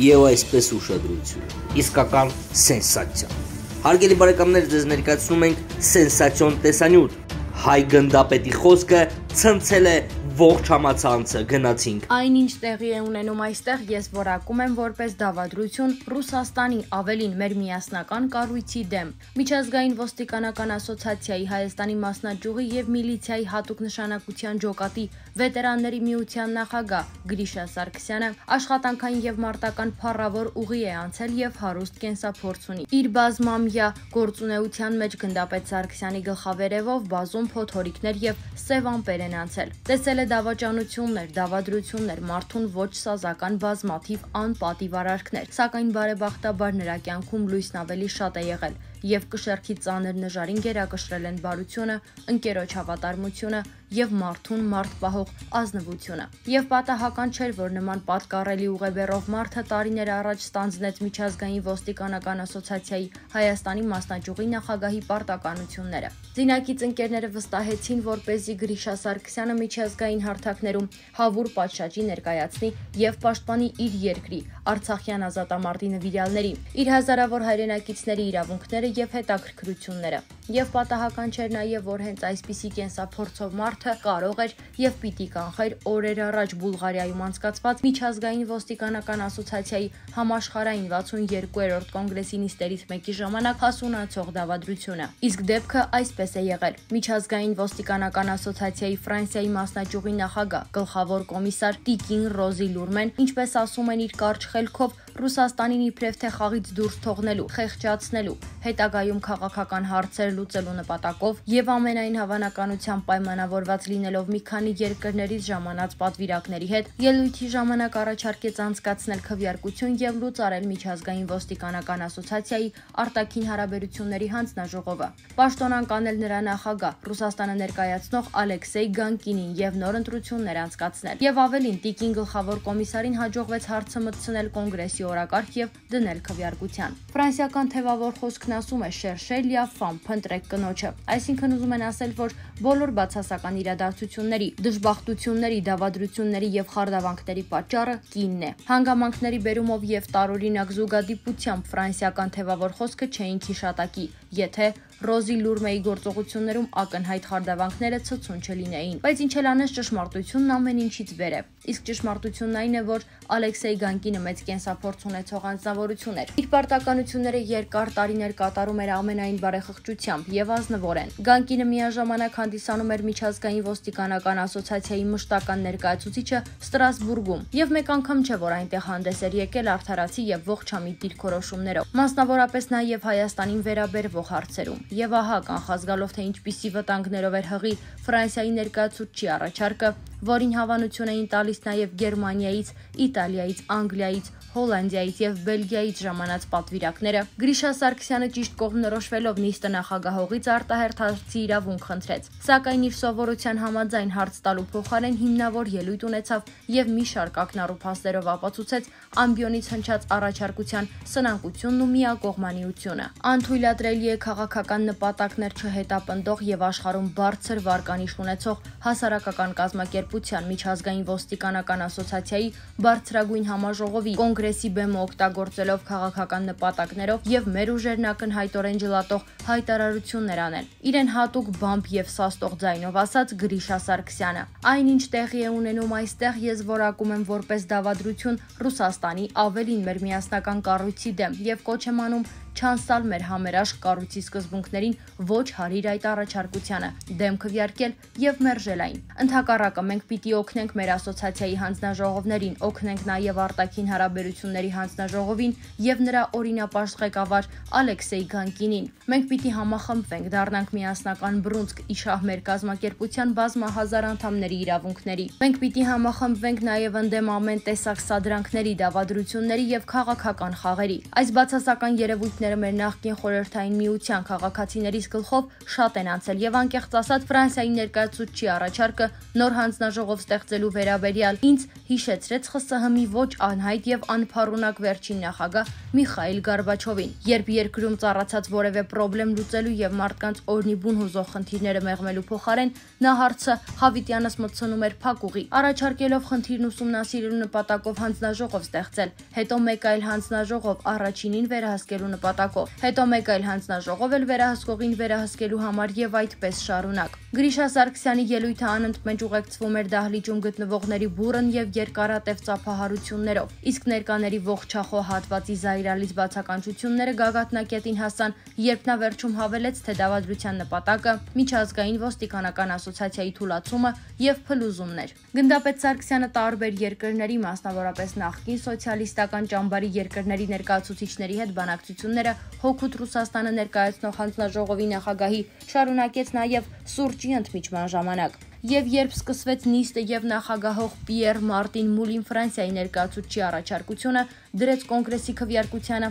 եւ այսպես ուշադրություն։ Իսկական սենսացիա։ Հարգելի բարեկամներ, ձեզ ներկայացնում ենք սենսացիոն տեսանյութ։ Հայ գնդապետի խոսքը ցնցել է ողջ համացանցը գնացինք։ Այնինչ տեղի է ունենում այստեղ, ես որակում եմ որպես դավադրություն Ռուսաստանի ավելին մեր միասնական կառույցի դեմ։ Միջազգային ոստիկանական ասոցիացիայի Հայաստանի մասնաճյուղի եւ միլիցիայի հատուկ նշանակության ջոկատի Վետերանների միության նախագահ Գրիշա Սարգսյանը աշխատանքային եւ մարտական փառավոր ուղի է անցել եւ հարուստ կենսափորձ ունի։ Իր բազմամյա գործունեության մեջ գնդապետ Սարգսյանի գլխավերևով բազում փոթորիկներ եւ սև ամպեր են անցել։ Տեսել է դավաճանություններ, դավադրություններ, մարդուն ոչ սազական բազմաթիվ անպատիվ արարքներ, սակայն բարեբախտաբար նրա կյանքում լույսն ավելի շատ է եղել եւ կշերքի ծանր նժարին գերակշռել են բարությունը, ընկերոջ հավատարմությունը եւ մարդուն մարդ պահող ազնվությունը։ Եվ պատահական չէր, որ նման պատկառելի ուղեբեռով մարդը տարիներ առաջ ստանձնեց միջազգային ոստիկանական ասոցիացիայի Հայաստանի մասնաճյուղի նախագահի պարտականությունները։ Զինակից ընկերները վստահեցին, որ เป զի Գրիշա Սարգսյանը միջազգային հարթակներում հավուր պատշաճի ներկայացնի եւ պաշտպանի իր երկրի Արցախյան ազատամարտի նվիրյալների, իր հազարավոր հայրենակիցների իրավունքները եւ հետաքրքրությունները։ Եվ պատահական չէր նաեւ, որ հենց այսպիսի կենսափորձով մարդը կարող էր եւ պիտի կանխեր օրեր առաջ Բուլղարիայում անցկացված միջազգային ոստիկանական ասոցիացիայի համաշխարհային 62-րդ կոնգրեսի նիստերից մեկի ժամանակ հասունացող դավադրությունը։ Իսկ դեպքը այսպես է եղել։ Միջազգային ոստիկանական ասոցիացիայի Ֆրանսիայի մասնաճյուղի նախագահ գլխավոր կոմիսար Տիկին Ռոզի Լուրմեն, ինչպես ասում են իր կարճ խելքով Ռուսաստանին իբրև թե խաղից դուրս թողնելու, խեղճացնելու, հետագայում քաղաքական հարցեր լուծելու նպատակով եւ ամենայն հավանականությամբ պայմանավորված լինելով մի քանի երկրներից ժամանած պատվիրակների հետ ելույթի ժամանակ առաջարկեց անցկացնել քվեարկություն եւ լուծարել միջազգային ոստիկանական ասոցիացիայի արտաքին հարաբերությունների հանձնաժողովը։ Պաշտոնան կանել նրա նախագահ Ռուսաստանը ներկայացնող Ալեքսեյ Գանկինին եւ նոր ընտրություններ անցկացնել։ Եվ ավելին, Տիկին գլխավոր կոմիսարին հաջողվեց հարցը մտցնել կոնգրեսի Փարիսի օրակարգ եւ դնել քվեարկության։ Ֆրանսիական թևավոր խոսքն ասում է «Շերշելիա ֆամ փնտրեք կնոջը»։ Այսինքն ուզում են ասել, որ բոլոր բացասական իրադարձությունների, դժբախտությունների, դավադրությունների եւ խարդավանքների պատճառը կինն է։ Հանգամանքների բերումով եւ տարօրինակ զուգադիպությամբ ֆրանսիական թևավոր խոսքը չէին քիշատակի, եթե Ռոզի Լուրմեի գործողություններում ակնհայտ խարդավանքները ցցուն չլինեին, բայց ինչ էլ անես ճշմարտությունն ամեն ինչից վեր է։ Իսկ ճշմարտությունն այն է, որ Ալեքսեյ Գանկինը մեծ կենսափորձ ունեցող անձնավորություն էր։ Իր պարտականությունները երկար տարիներ կատարում էր ամենայն բարեխղճությամբ եւ ազնվորեն։ Գանկինը միաժամանակ հանդիսանում էր միջազգային ոստիկանական ասոցիացիայի մշտական ներկայացուցիչը Ստրասբուրգում եւ մեկ անգամ չէ որ այնտեղ հանդես էր եկել արթարացի եւ ողջամիտ դիրքորոշումներով, մասնավորապես նաեւ Հայաստանին վերաբերվող հարցերում։ Եվ ահա կանխազգալով թե ինչպիսի վտանգներով էր հղի Ֆրանսիայի ներկայացուցչի առաջարկը, որին հավանություն էին տալիս նաև Գերմանիայից, Իտալիայից, Անգլիայից, Հոլանդիայից եւ Բելգիայից ժամանած պատվիրակները Գրիշա Սարգսյանը ճիշտ կողմնորոշվելով նիստը նախագահողից արտահերթացի իրավունք խնդրեց։ Սակայն իր սովորության համաձայն հարց տալու փոխարեն հիմնավոր ելույթ ունեցավ եւ մի շարք ակնառու փաստերով ապացուցեց, ամբիոնից հնչած առաջարկության սնանկությունն ու միակողմանիությունը։ Անթույլատրելի է քաղաքական նպատակներ չհետապնդող եւ աշխարհում բարձր վարկանիշ ունեցող հասարակական կազմակերպության միջազգային ոստիկանական ասոցիացիայի բարձրագույն համաժողովի կոնգրեսի բեմը օգտագործելով քաղաքական նպատակներով եւ մեր ուժերն ակնհայտորեն ջլատող հայտարարություններ անել։ Իրեն հատուկ բամփ եւ սաստող ձայնով ասաց Գրիշա Սարգսյանը։ Այնինչ տեղի է ունենում այստեղ ես որակում եմ որպես դավադրություն Ռուսաստանի Հայաստանի, ավելին մեր միասնական կառույցի դեմ եւ կոչ եմ անում չանցալ մեր համերաշխ կառույցի սկզբունքներին ոչ հարիր այդ առաջարկությանը, դեմքը վարկել եւ մերժել այն։ Ընթակառակը մենք պիտի օգնենք մեր ասոցիացիայի հանձնաժողովներին, օգնենք նաեւ արտաքին հարաբերությունների հանձնաժողովին եւ նրա օրինապաշտ ղեկավար Ալեքսեյ Գանկինին։ Մենք պիտի համախմբվենք, դառնանք միասնական բռունցք իշահ մեր կազմակերպության բազմահազար անդամների իրավունքների։ Մենք պիտի համախմբվենք նաեւ ընդդեմ ամեն տեսակ սադրանքների, դավադրությունների եւ քաղաքական խաղերի։ Այս բացասական երևույթները Ֆրանսիացիները մեր նախկին խորհրդային միության քաղաքացիներից գլխով շատ են անցել եւ անկեղծ ասած Ֆրանսիայի ներկայացուցիչի առաջարկը նոր հանձնաժողով ստեղծելու վերաբերյալ ինձ հիշեցրեց ԽՍՀՄ-ի ոչ անհայտ եւ անփառունակ վերջին նախագահ Միխայել Գարբաչովին, երբ երկրում ծառացած որևէ խնդրեմ լուծելու եւ մարդկանց օրնի բուն հուզող խնդիրները մեղմելու փոխարեն նա հարցը Հավիտյանս մտցնում էր փակուղի, առաջարկելով խնդիրն ուսումնասիրելու նպատակով հանձնաժողով ստեղծել, հետո մեկ այլ հանձնաժողով առաջինին վերահսկելու նպատակով նպատակով։ Հետո մեկ այլ հանձնաժողով էլ վերահսկողին վերահսկելու համար եւ այդպես շարունակ։ Գրիշա Սարգսյանի ելույթը անընդմեջ ուղեկցվում էր դահլիճում գտնվողների բուրըն եւ երկարատև ծափահարություններով։ Իսկ ներկաների ողջախո հատվածի զայրալից բացականչությունները գագաթնակետին հասան, երբ նա վերջում հավելեց, թե դավադրության նպատակը միջազգային ոստիկանական ասոցիացիայի թուլացումը եւ փլուզումներ։ Գնդապետ Սարգսյանը տարբեր երկրների, մասնավորապես նախկին սոցիալիստական ճամբարի երկրների ներկայացուցիչների հետ բանակցությունները հոգուտ Ռուսաստանը ներկայացնող հանձնաժողովի նախագահի շարունակեց նաեւ սուրճ շրջի ընդմիջման ժամանակ։ Եվ երբ սկսվեց նիստը եւ նախագահող Պիեր Մարտին Մուլին Ֆրանսիայի ներկայացուցիչի առաջարկությունը դրեց կոնգրեսի քվեարկությանը,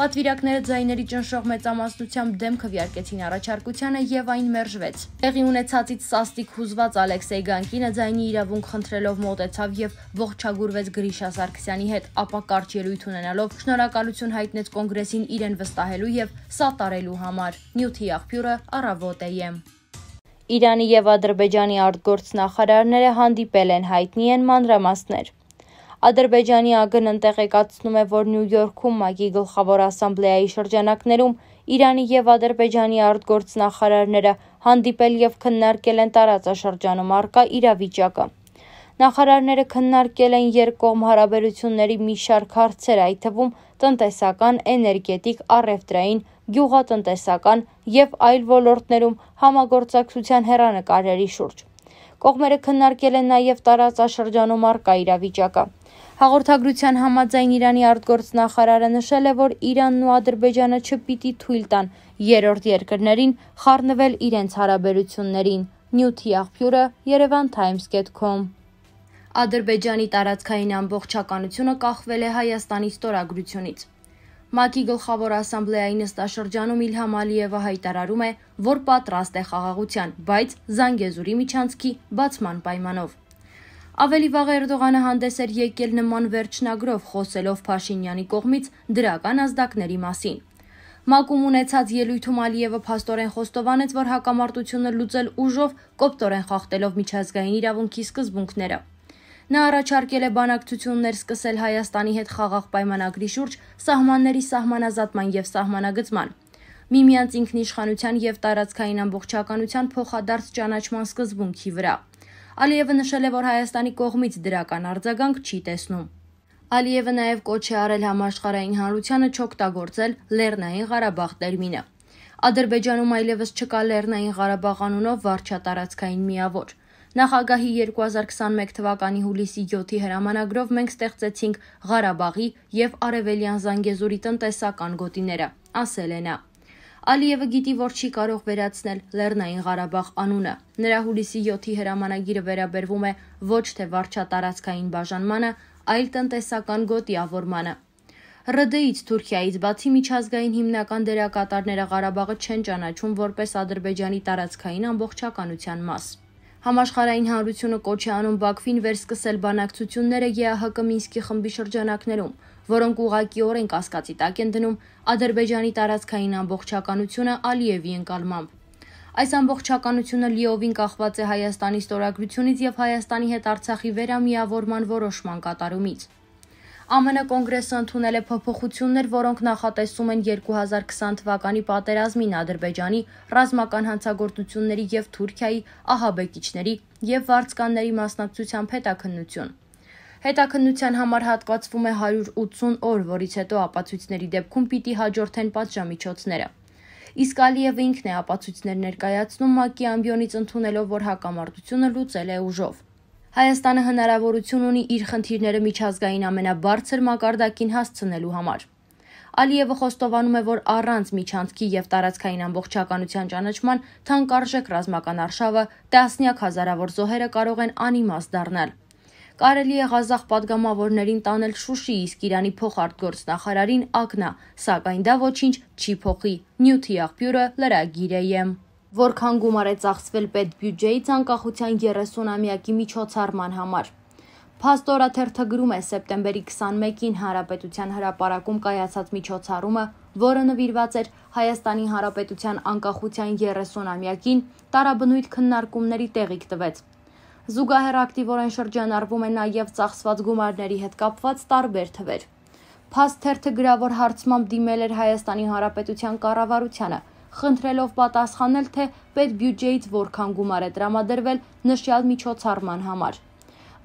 պատվիրակները ձայների ճնշող մեծամասնությամբ դեմ քվեարկեցին առաջարկությանը եւ այն մերժվեց։ Տեղի ունեցածից սաստիկ հուզված Ալեքսեյ Գանկինը ձայնի իրավունք խնդրելով մոտեցավ եւ ողջագուրվեց Գրիշա Սարգսյանի հետ, ապա կարճ ելույթ ունենալով շնորհակալություն հայտնեց կոնգրեսին իրեն վստահելու եւ սատարելու համար։ Նյութի աղբյուրը առավոտ է եմ։ Իրանի եւ Ադրբեջանի արտգործնախարարները հանդիպել են, հայտնի են մանրամասներ։ Ադրբեջանի ԱԳՆ-ն տեղեկացնում է, որ Նյու Յորքում ՄԱԿ-ի գլխավոր ասամբլեայի շրջանակներում Իրանի եւ Ադրբեջանի արտգործնախարարները հանդիպել եւ քննարկել են տարածաշրջանում առկա իրավիճակը։ Նախարարները քննարկել են երկկողմ հարաբերությունների մի շարք հարցեր, այդ թվում տնտեսական, էներգետիկ, առևտրային, գյուղատնտեսական եւ այլ ոլորտներում համագործակցության հերանեկարների շուրջ։ Կողմերը քննարկել են նաեւ տարածաշրջանում առկա իրավիճակը։ Հաղորդագրության համաձայն Իրանի արտգործնախարարը նշել է, որ Իրանն ու Ադրբեջանը չպիտի թույլ տան երրորդ երկրներին խառնվել իրենց հարաբերություններին։ Նյութի աղբյուրը Yerevan Times.com Ադրբեջանի տարածքային ամբողջականությունը կախվել է Հայաստանի ստորագրությունից։ ՄԱԿ-ի գլխավոր ասամբլեայի նստաշրջանում Իլհամ Ալիևը հայտարարում է, որ պատրաստ է խաղաղության, բայց Զանգեզուրի միջանցքի բացման պայմանով։ Ավելի վաղ Էրդողանը հանդես էր եկել նման վերջնագրով խոսելով Փաշինյանի կողմից դրական ազդակների մասին։ ՄԱԿ-ում ունեցած ելույթում Ալիևը փաստորեն խոստովանեց, որ հակամարտությունը լուծել ուժով կոպտորեն խախտելով միջազգային իրավունքի սկզբունքները։ Նա առաջարկել է բանակցություններ սկսել Հայաստանի հետ խաղաղ պայմանագրի շուրջ սահմանների սահմանազատման եւ սահմանագծման միմյանց ինքնիշխանության եւ տարածքային ամբողջականության փոխադարձ ճանաչման սկզբունքի վրա։ Ալիևը նշել է, որ Հայաստանի կողմից դրական արձագանք չի տեսնում։ Ալիևը նաև կոչ է արել համաշխարհային հանրությանը չօգտագործել Լեռնային Ղարաբաղ տերմինը։ Ադրբեջանում այլևս չկա Լեռնային Ղարաբաղ անունով վարչատարածքային միավոր։ Նախագահի 2021 թվականի հուլիսի 7-ի հրամանագրով մենք ստեղծեցինք Ղարաբաղի եւ Արևելյան Զանգեզուրի տնտեսական գոտիները, ասել է նա։ Ալիևը գիտի, որ չի կարող վերացնել Լեռնային Ղարաբաղ անունը։ Նրա հուլիսի 7-ի հրամանագիրը վերաբերվում է ոչ թե վարչատարածքային բաժանմանը, այլ տնտեսական գոտիավորմանը։ ՌԴ-ից Թուրքիայից բացի միջազգային հիմնական դերակատարները Ղարաբաղը չեն ճանաչում որպես Ադրբեջանի տարածքային ամբողջականության մաս։ Համաշխարհային հանրությունը կոչ է անում Բաքվին վերսկսել բանակցությունները ԵԱՀԿ Մինսկի խմբի շրջանակներում, որոնք ուղղակիորեն կասկածի տակ են դնում Ադրբեջանի տարածքային ամբողջականությունը Ալիևի ընկալմամբ։ Այս ամբողջականությունը լիովին կախված է Հայաստանի ստորագրությունից եւ Հայաստանի հետ Արցախի վերամիավորման որոշման կատարումից։ ԱՄՆ կոնգրեսը ընդունել է փոփոխություններ, որոնք նախատեսում են 2020 թվականի պատերազմին Ադրբեջանի ռազմական հանցագործությունների եւ Թուրքիայի ահաբեկիչների եւ վարձկանների մասնակցությամբ հետաքննություն։ Հետաքննության համար հատկացվում է 180 օր, որից հետո ապացույցների դեպքում պիտի հաջորդեն պատժամիջոցները։ Իսկ Ալիևը ինքն է ապացույցներ ներկայացնում ՄԱԿ-ի ամբիոնից ընդունելով, որ հակամարտությունը լուծել է ուժով։ Հայաստանը հնարավորություն ունի իր խնդիրները միջազգային ամենաբարձր մակարդակին հասցնելու համար։ Ալիևը խոստովանում է, որ առանց միջանցքի եւ տարածքային ամբողջականության ճանաչման թանկարժեք ռազմական արշավը տասնյակ հազարավոր զոհերը կարող են անիմաստ դառնալ։ Կարելի է Ղազախ падգամավորներին տանել Շուշի, իսկ Իրանի փոխարտգործնախարարին ակնա, սակայն դա ոչինչ չի փոխի։ Նյութի աղբյուրը լրագիր է եմ որքան գումար է ծախսվել պետբյուջեից անկախության 30-ամյակի միջոցառման համար։ Փաստորաթերթագրում է սեպտեմբերի 21-ին Հանրապետության հրապարակում կայացած միջոցառումը, որը նվիրված էր Հայաստանի Հանրապետության անկախության 30-ամյակին, տարաբնույթ քննարկումների տեղիք տվեց։ Զուգահեռ ակտիվորեն շրջանառվում է նաև ծախսված գումարների հետ կապված տարբեր թվեր։ Փաստերթը գրավոր հարցմամբ դիմել էր Հայաստանի Հանրապետության կառավարությանը, խնդրելով պատասխանել, թե պետբյուջեից որքան գումար է տրամադրվել նշյալ միջոցառման համար։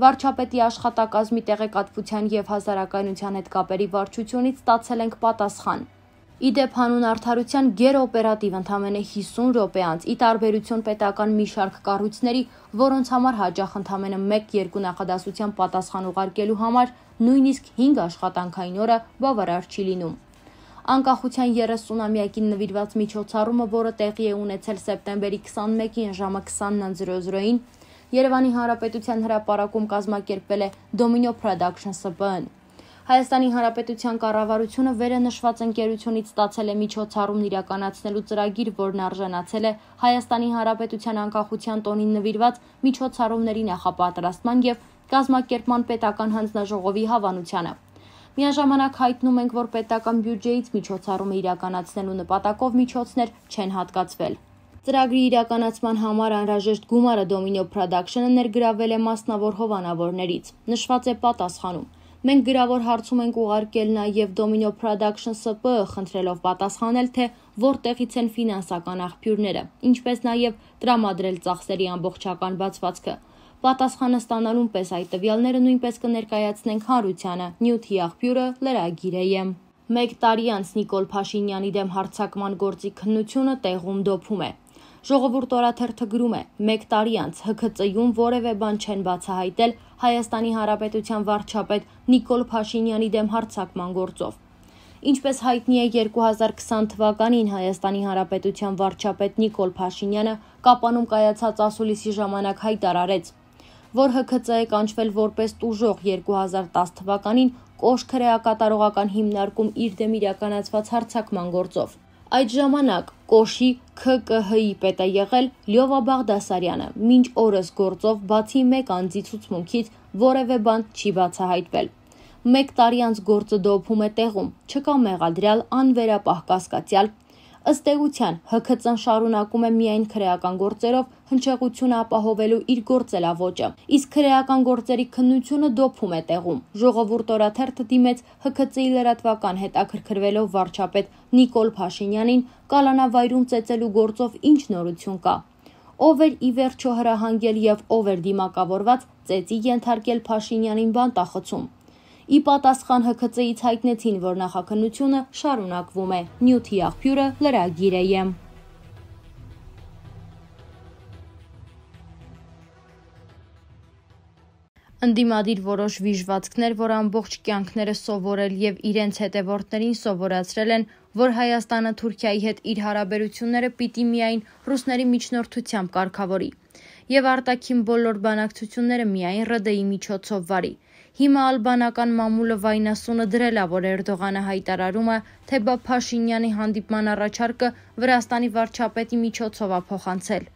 Վարչապետի աշխատակազմի տեղեկատվության եւ հասարակայնության հետ կապերի վարչությունից ստացել ենք պատասխան։ Իդեպ հանուն արդարության գերօպերատիվ ընդամենը 50 րոպե անց՝ ի տարբերություն պետական մի շարք կառույցների, որոնց համար հաջող ընդամենը 1-2 նախադասության պատասխան ուղարկելու համար նույնիսկ 5 աշխատանքային օրը բավարար չի լինում։ Անկախության 30-ամյակին նվիրված միջոցառումը, որը տեղի է ունեցել սեպտեմբերի 21-ին ժամը 20:00-ին, Երևանի Հանրապետության հրապարակում կազմակերպվել է Domino Production SB-ն։ Հայաստանի Հանրապետության կառավարությունը վերը նշված ընկերությունից ստացել է միջոցառումն իրականացնելու ծրագիր, որն արժանացել է Հայաստանի Հանրապետության անկախության տոնին նվիրված միջոցառումների նախապատրաստման եւ կազմակերպման պետական հանձնաժողովի հավանությանը։ Միաժամանակ հայտնում ենք, որ պետական բյուջեից միջոցառումը իրականացնելու նպատակով միջոցներ չեն հատկացվել։ Ծրագրի իրականացման համար անհրաժեշտ գումարը Domino Production-ը ներգրավել է մասնավոր հովանավորներից։ Նշված է պատասխանում. Մենք գրավոր հարցում ենք ուղարկել նաև Domino Production SP-ը, խնդրելով պատասխանել, թե որտեղից են ֆինանսական աղբյուրները, ինչպես նաև տրամադրել ծախսերի ամբողջական բացվածքը։ Պատասխանը ստանալուն պես այդ տվյալները նույնպես կներկայացնենք հանրությանը։ Նյութի աղբյուրը լրագիրը է։ Մեկ տարի անց Նիկոլ Փաշինյանի դեմ հարցակման գործի քննությունը տեղում դոփում է։ Ժողովուրդ օրաթերթը գրում է. «Մեկ տարի անց ՀԿՑ-յում որևէ բան չեն բացահայտել Հայաստանի Հանրապետության վարչապետ Նիկոլ Փաշինյանի դեմ հարցակման գործով։ Ինչպես հայտնի է 2020 թվականին Հայաստանի Հանրապետության վարչապետ Նիկոլ Փաշինյանը կապանում կայացած ասուլիսի ժամանակ հայտարարեց, որ ՀՔԾ-ը կանչվել որպես տուժող 2010 թվականին Կոշ քրեակատարողական հիմնարկում իր դեմ իրականացված հարցակման գործով։ Այդ ժամանակ Կոշի ՔԿՀ-ի պետ է եղել Լյովա Բաղդասարյանը, մինչ օրս գործով բացի մեկ անձի ցուցմունքից որևէ բան չի բացահայտվել։ Մեկ տարի անց գործը դոփում է տեղում, չկա մեղադրյալ անվերապահ կասկածյալ Ըստ էության ՀԿՑ-ն շարունակում է միայն քրեական գործերով հնչեղությունը ապահովելու իր գործելավոճը, իսկ քրեական գործերի քննությունը դոփում է տեղում։ Ժողովուրդ օրաթերթը դիմեց ՀԿՑ-ի լրատվական հետաքրքրվելով վարչապետ Նիկոլ Փաշինյանին կալանավայրում ծեծելու գործով ինչ նորություն կա։ Ով էր ի վերջո հրահանգել եւ ով էր դիմակավորված ծեծի ենթարկել Փաշինյանին բանտախցում։ Ի պատասխան ՀԿՑ-ից հայտնեցին, որ նախաքննությունը շարունակվում է։ Նյութի աղբյուրը լրագիր է եմ. ընդդիմադիր որոշ վիժվածքներ, որ ամբողջ կյանքները սովորել եւ իրենց հետեւորդներին սովորացրել են, որ Հայաստանը Թուրքիայի հետ իր հարաբերությունները պիտի միայն ռուսների միջնորդությամբ կարգավորի եւ արտաքին բոլոր բանակցությունները միայն ՌԴ-ի միջոցով վարի։ Հիմա ալբանական մամուլը Վայնասունը դրել է, որ Էրդողանը հայտարարում է, թե բա Փաշինյանի հանդիպման առաջարկը Վրաստանի վարչապետի միջոցով է փոխանցել։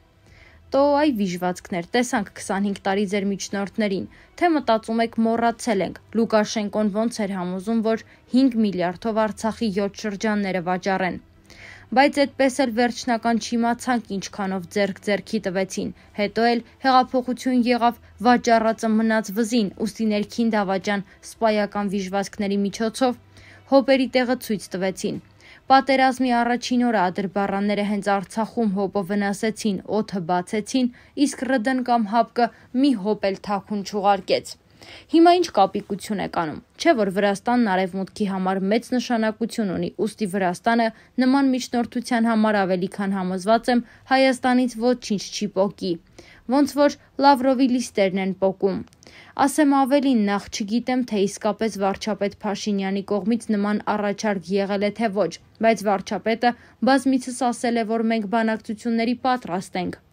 Տո այ վիժվածքներ, տեսանք 25 տարի ձեր միջնորդներին, թե մտածում եք մոռացել ենք։ Լուկաշենկոն ոնց էր համոզում, որ 5 միլիարդով Արցախի 7 շրջանները վաճառեն բայց այդպես էլ վերջնական չիմացանք ինչքանով ձերք ձերքի տվեցին։ Հետո էլ հեղափոխություն եղավ վաճառածը մնաց վզին, ուստի ներքին դավաճան սպայական վիժվածքների միջոցով հոբերի տեղը ցույց տվեցին։ Պատերազմի առաջին օրը ադրբարանները հենց Արցախում հոպը վնասեցին, օթը բացեցին, իսկ ՌԴՆ կամ ՀԱՊԿ-ը մի հոպ էլ թաքուն չուղարկեց։ Հիմա ինչ կապիկություն է կանում։ Չէ որ Վրաստանն արևմուտքի համար մեծ նշանակություն ունի, ուստի Վրաստանը նման միջնորդության համար ավելի քան համոզված եմ Հայաստանից ոչինչ չի փոկի։ Ոնց որ Լավրովի լիստերն են փոկում։ Ասեմ ավելին, նախ չգիտեմ, թե իսկապես վարչապետ Փաշինյանի կողմից նման առաջարկ եղել է թե ոչ, բայց վարչապետը բազմիցս ասել է, որ մենք բանակցությունների պատրաստ ենք